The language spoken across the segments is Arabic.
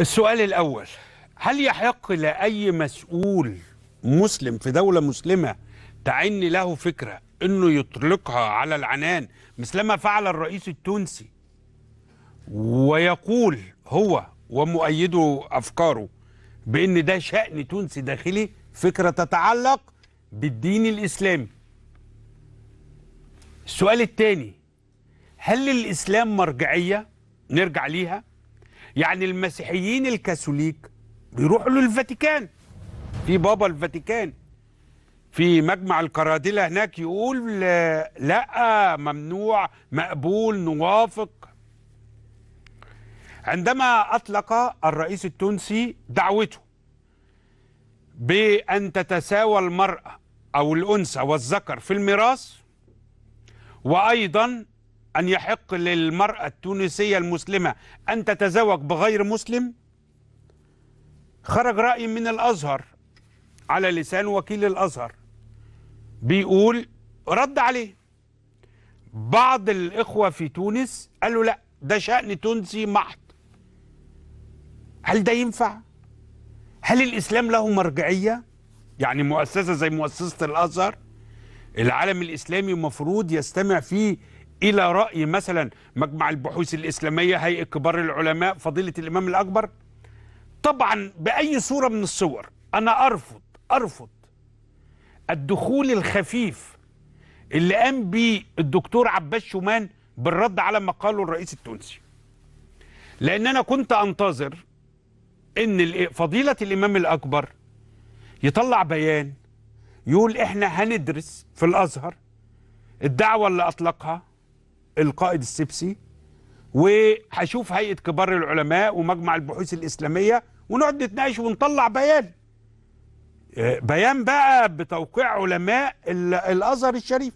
السؤال الأول هل يحق لأي مسؤول مسلم في دولة مسلمة تعني له فكرة أنه يطلقها على العنان مثلما فعل الرئيس التونسي ويقول هو ومؤيده أفكاره بأن ده شأن تونسي داخلي فكرة تتعلق بالدين الإسلامي السؤال الثاني هل الإسلام مرجعية نرجع ليها يعني المسيحيين الكاثوليك بيروحوا للفاتيكان في بابا الفاتيكان في مجمع القرادلة هناك يقول لا ممنوع مقبول نوافق عندما أطلق الرئيس التونسي دعوته بأن تتساوى المرأة أو الأنثى والذكر في الميراث وأيضا أن يحق للمرأة التونسية المسلمة أن تتزوج بغير مسلم خرج رأي من الأزهر على لسان وكيل الأزهر بيقول رد عليه بعض الإخوة في تونس قالوا لا ده شأن تونسي محض هل ده ينفع؟ هل الإسلام له مرجعية؟ يعني مؤسسة زي مؤسسة الأزهر العالم الإسلامي المفروض يستمع فيه الى راي مثلا مجمع البحوث الاسلاميه هيئه كبار العلماء فضيله الامام الاكبر طبعا باي صوره من الصور انا ارفض ارفض الدخول الخفيف اللي قام بيه الدكتور عباس شومان بالرد على ما قاله الرئيس التونسي لان انا كنت انتظر ان فضيله الامام الاكبر يطلع بيان يقول احنا هندرس في الازهر الدعوه اللي اطلقها القائد السبسي وهشوف هيئه كبار العلماء ومجمع البحوث الاسلاميه ونقعد نتناقش ونطلع بيان آه، بيان بقى بتوقيع علماء الازهر الشريف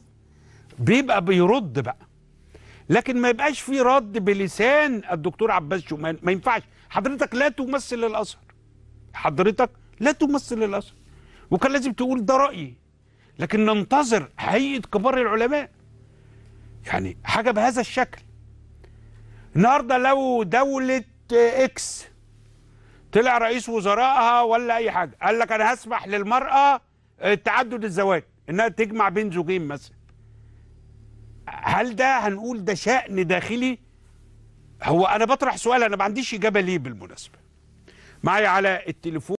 بيبقى بيرد بقى لكن ما يبقاش في رد بلسان الدكتور عباس شومان ما ينفعش حضرتك لا تمثل الازهر حضرتك لا تمثل الازهر وكان لازم تقول ده رايي لكن ننتظر هيئه كبار العلماء يعني حاجة بهذا الشكل النهاردة لو دولة إكس طلع رئيس وزرائها ولا أي حاجة قال لك أنا هسمح للمرأة تعدد الزواج إنها تجمع بين زوجين مثلا هل ده هنقول ده شأن داخلي هو أنا بطرح سؤال أنا ما عنديش إجابة ليه بالمناسبة معايا على التليفون